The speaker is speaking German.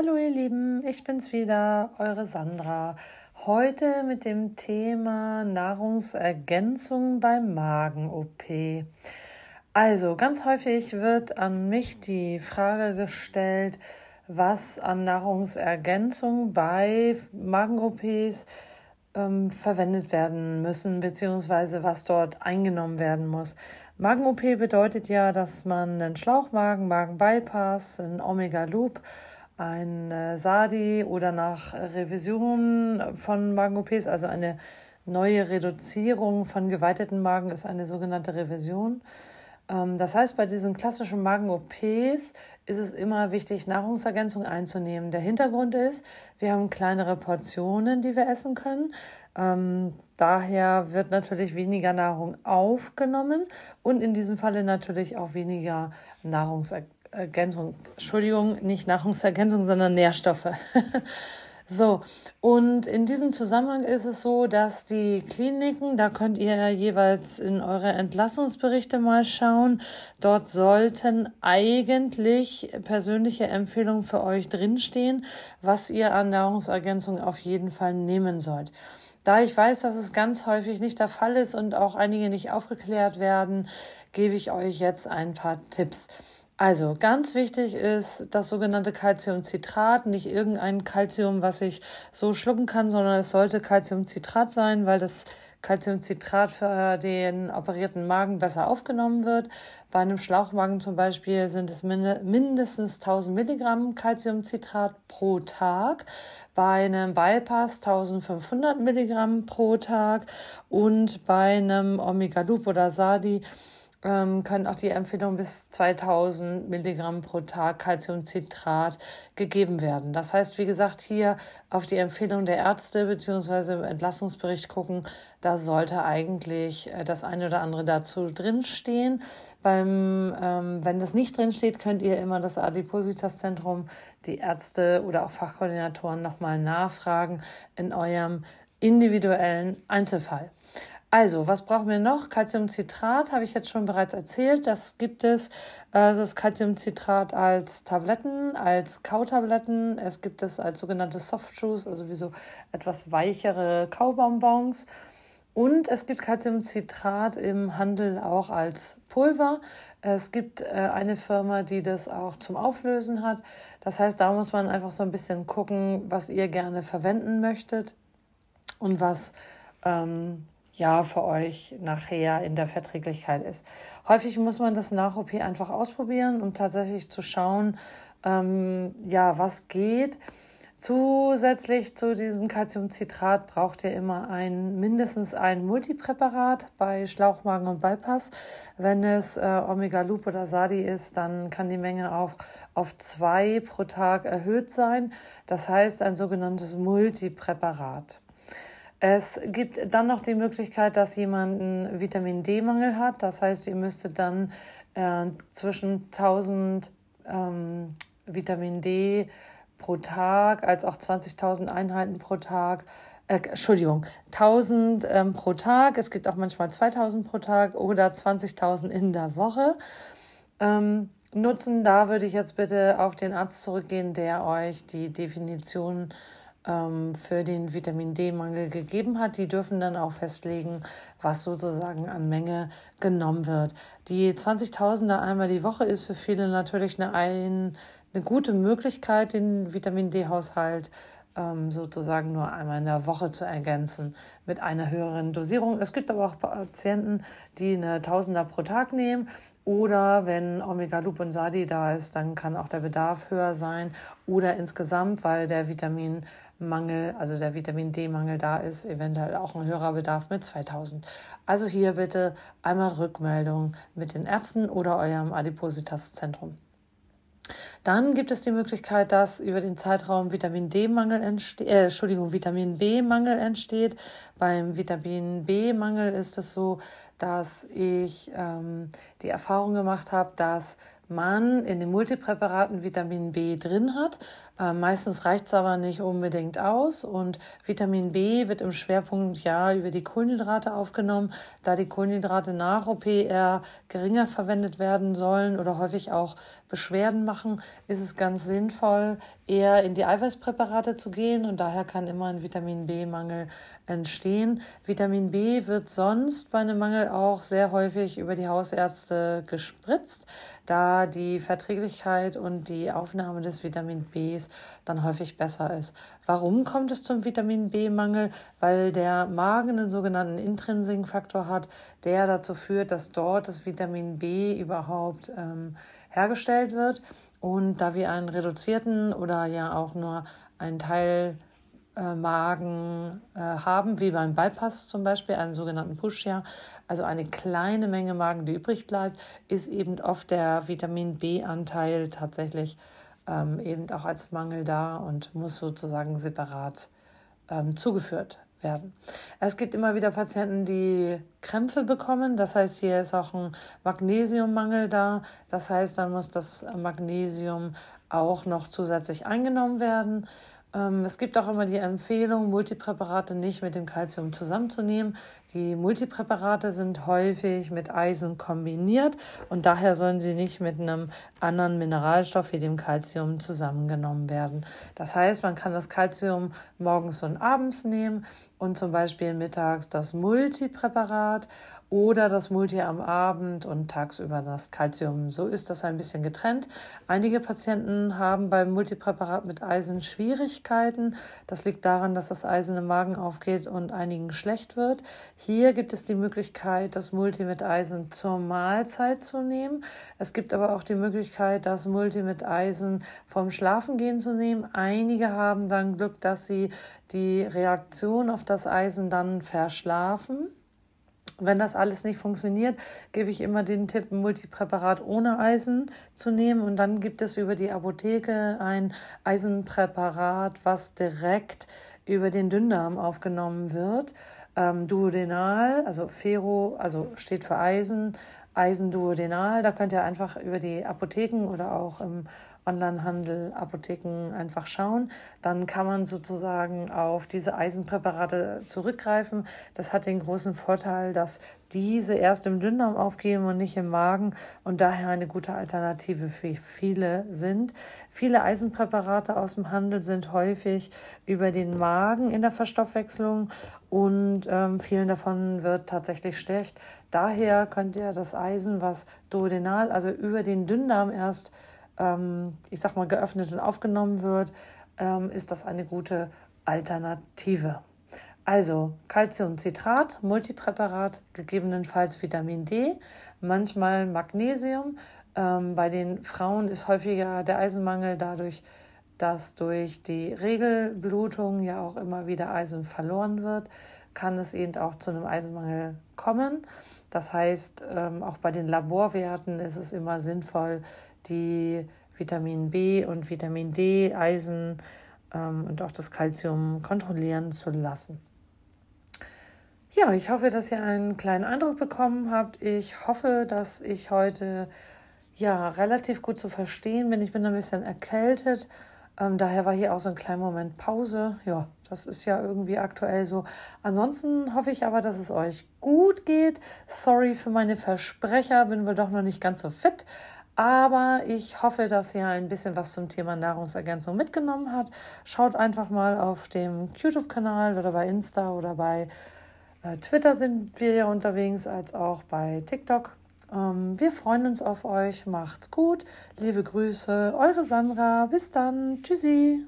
Hallo ihr Lieben, ich bin's wieder, eure Sandra. Heute mit dem Thema Nahrungsergänzung beim Magen-OP. Also ganz häufig wird an mich die Frage gestellt, was an Nahrungsergänzung bei Magen-OPs ähm, verwendet werden müssen, beziehungsweise was dort eingenommen werden muss. Magen-OP bedeutet ja, dass man einen Schlauchmagen, Magen-Bypass, einen Omega-Loop, ein äh, Sadi oder nach Revision von Magen-OPs, also eine neue Reduzierung von geweiteten Magen ist eine sogenannte Revision. Ähm, das heißt, bei diesen klassischen Magen-OPs ist es immer wichtig, Nahrungsergänzung einzunehmen. Der Hintergrund ist, wir haben kleinere Portionen, die wir essen können. Ähm, daher wird natürlich weniger Nahrung aufgenommen und in diesem Falle natürlich auch weniger Nahrungsergänzung Nahrungsergänzung, Entschuldigung, nicht Nahrungsergänzung, sondern Nährstoffe. so, und in diesem Zusammenhang ist es so, dass die Kliniken, da könnt ihr jeweils in eure Entlassungsberichte mal schauen, dort sollten eigentlich persönliche Empfehlungen für euch drinstehen, was ihr an Nahrungsergänzung auf jeden Fall nehmen sollt. Da ich weiß, dass es ganz häufig nicht der Fall ist und auch einige nicht aufgeklärt werden, gebe ich euch jetzt ein paar Tipps. Also ganz wichtig ist das sogenannte Calciumcitrat, nicht irgendein Calcium, was ich so schlucken kann, sondern es sollte Calciumcitrat sein, weil das Calciumcitrat für den operierten Magen besser aufgenommen wird. Bei einem Schlauchmagen zum Beispiel sind es mindestens 1000 Milligramm Calciumcitrat pro Tag, bei einem Bypass 1500 Milligramm pro Tag und bei einem Omega-Loop oder Sadi ähm, können auch die Empfehlung bis 2000 Milligramm pro Tag Calciumcitrat gegeben werden. Das heißt, wie gesagt, hier auf die Empfehlung der Ärzte bzw. im Entlassungsbericht gucken, da sollte eigentlich äh, das eine oder andere dazu drinstehen. Beim, ähm, wenn das nicht drinsteht, könnt ihr immer das Adipositas-Zentrum, die Ärzte oder auch Fachkoordinatoren nochmal nachfragen in eurem individuellen Einzelfall. Also, was brauchen wir noch? Calciumcitrat habe ich jetzt schon bereits erzählt. Das gibt es. Das äh, Calciumcitrat als Tabletten, als Kautabletten. Es gibt es als sogenannte Softjuice, also wie so etwas weichere Kaubonbons. Und es gibt Calciumcitrat im Handel auch als Pulver. Es gibt äh, eine Firma, die das auch zum Auflösen hat. Das heißt, da muss man einfach so ein bisschen gucken, was ihr gerne verwenden möchtet und was ähm, ja für euch nachher in der Verträglichkeit ist. Häufig muss man das nach OP einfach ausprobieren, um tatsächlich zu schauen, ähm, ja, was geht. Zusätzlich zu diesem Calciumcitrat braucht ihr immer ein, mindestens ein Multipräparat bei Schlauchmagen und Bypass. Wenn es äh, Omega Loop oder Sadi ist, dann kann die Menge auch auf zwei pro Tag erhöht sein. Das heißt ein sogenanntes Multipräparat. Es gibt dann noch die Möglichkeit, dass jemand einen Vitamin D-Mangel hat. Das heißt, ihr müsstet dann äh, zwischen 1000 ähm, Vitamin D pro Tag als auch 20.000 Einheiten pro Tag äh, Entschuldigung, 1000 ähm, pro Tag, es gibt auch manchmal 2000 pro Tag oder 20.000 in der Woche ähm, nutzen. Da würde ich jetzt bitte auf den Arzt zurückgehen, der euch die Definition äh, ähm, für den Vitamin D-Mangel gegeben hat. Die dürfen dann auch festlegen, was sozusagen an Menge genommen wird. Die 20.000er einmal die Woche ist für viele natürlich eine, ein, eine gute Möglichkeit, den Vitamin D-Haushalt ähm, sozusagen nur einmal in der Woche zu ergänzen mit einer höheren Dosierung. Es gibt aber auch Patienten, die eine 1000er pro Tag nehmen oder wenn Omega Loop und Sadi da ist, dann kann auch der Bedarf höher sein. Oder insgesamt, weil der Vitaminmangel, also der Vitamin D-Mangel da ist, eventuell auch ein höherer Bedarf mit 2000. Also hier bitte einmal Rückmeldung mit den Ärzten oder eurem Adipositas-Zentrum. Dann gibt es die Möglichkeit, dass über den Zeitraum Vitamin D-Mangel entsteht, äh, Entschuldigung, Vitamin B-Mangel entsteht. Beim Vitamin B-Mangel ist es so, dass ich ähm, die Erfahrung gemacht habe, dass man in den Multipräparaten Vitamin B drin hat, äh, meistens reicht es aber nicht unbedingt aus und Vitamin B wird im Schwerpunkt ja über die Kohlenhydrate aufgenommen, da die Kohlenhydrate nach OP eher geringer verwendet werden sollen oder häufig auch Beschwerden machen, ist es ganz sinnvoll, eher in die Eiweißpräparate zu gehen und daher kann immer ein Vitamin B-Mangel entstehen. Vitamin B wird sonst bei einem Mangel auch sehr häufig über die Hausärzte gespritzt, da die Verträglichkeit und die Aufnahme des Vitamin Bs dann häufig besser ist. Warum kommt es zum Vitamin B-Mangel? Weil der Magen einen sogenannten intrinsing Faktor hat, der dazu führt, dass dort das Vitamin B überhaupt ähm, hergestellt wird. Und da wir einen reduzierten oder ja auch nur einen Teil äh, Magen äh, haben, wie beim Bypass zum Beispiel, einen sogenannten Push, ja, also eine kleine Menge Magen, die übrig bleibt, ist eben oft der Vitamin B-Anteil tatsächlich ähm, eben auch als Mangel da und muss sozusagen separat ähm, zugeführt werden. Es gibt immer wieder Patienten, die Krämpfe bekommen. Das heißt, hier ist auch ein Magnesiummangel da. Das heißt, dann muss das Magnesium auch noch zusätzlich eingenommen werden. Ähm, es gibt auch immer die Empfehlung, Multipräparate nicht mit dem Kalzium zusammenzunehmen. Die Multipräparate sind häufig mit Eisen kombiniert und daher sollen sie nicht mit einem anderen Mineralstoff wie dem Kalzium zusammengenommen werden. Das heißt, man kann das Kalzium morgens und abends nehmen und zum Beispiel mittags das Multipräparat oder das Multi am Abend und tagsüber das Calcium. So ist das ein bisschen getrennt. Einige Patienten haben beim Multipräparat mit Eisen Schwierigkeiten. Das liegt daran, dass das Eisen im Magen aufgeht und einigen schlecht wird. Hier gibt es die Möglichkeit, das Multi mit Eisen zur Mahlzeit zu nehmen. Es gibt aber auch die Möglichkeit, das Multi mit Eisen vom Schlafengehen zu nehmen. Einige haben dann Glück, dass sie die Reaktion auf das Eisen dann verschlafen. Wenn das alles nicht funktioniert, gebe ich immer den Tipp, ein Multipräparat ohne Eisen zu nehmen. Und dann gibt es über die Apotheke ein Eisenpräparat, was direkt über den Dünndarm aufgenommen wird. Ähm, duodenal, also Ferro, also steht für Eisen, Eisenduodenal. Da könnt ihr einfach über die Apotheken oder auch im Onlinehandel, Apotheken einfach schauen. Dann kann man sozusagen auf diese Eisenpräparate zurückgreifen. Das hat den großen Vorteil, dass diese erst im Dünndarm aufgeben und nicht im Magen und daher eine gute Alternative für viele sind. Viele Eisenpräparate aus dem Handel sind häufig über den Magen in der Verstoffwechslung und ähm, vielen davon wird tatsächlich schlecht. Daher könnt ihr das Eisen, was duodenal, also über den Dünndarm erst ähm, ich sag mal, geöffnet und aufgenommen wird, ähm, ist das eine gute Alternative. Also Calciumcitrat, Multipräparat, gegebenenfalls Vitamin D, manchmal Magnesium. Ähm, bei den Frauen ist häufiger der Eisenmangel dadurch, dass durch die Regelblutung ja auch immer wieder Eisen verloren wird, kann es eben auch zu einem Eisenmangel kommen. Das heißt, auch bei den Laborwerten ist es immer sinnvoll, die Vitamin B und Vitamin D, Eisen ähm, und auch das Kalzium kontrollieren zu lassen. Ja, ich hoffe, dass ihr einen kleinen Eindruck bekommen habt. Ich hoffe, dass ich heute ja relativ gut zu verstehen bin. Ich bin ein bisschen erkältet. Ähm, daher war hier auch so ein kleiner Moment Pause. Ja, das ist ja irgendwie aktuell so. Ansonsten hoffe ich aber, dass es euch gut geht. Sorry für meine Versprecher, bin wohl doch noch nicht ganz so fit. Aber ich hoffe, dass ihr ein bisschen was zum Thema Nahrungsergänzung mitgenommen habt. Schaut einfach mal auf dem YouTube-Kanal oder bei Insta oder bei äh, Twitter sind wir ja unterwegs, als auch bei TikTok. Ähm, wir freuen uns auf euch. Macht's gut. Liebe Grüße, eure Sandra. Bis dann. Tschüssi.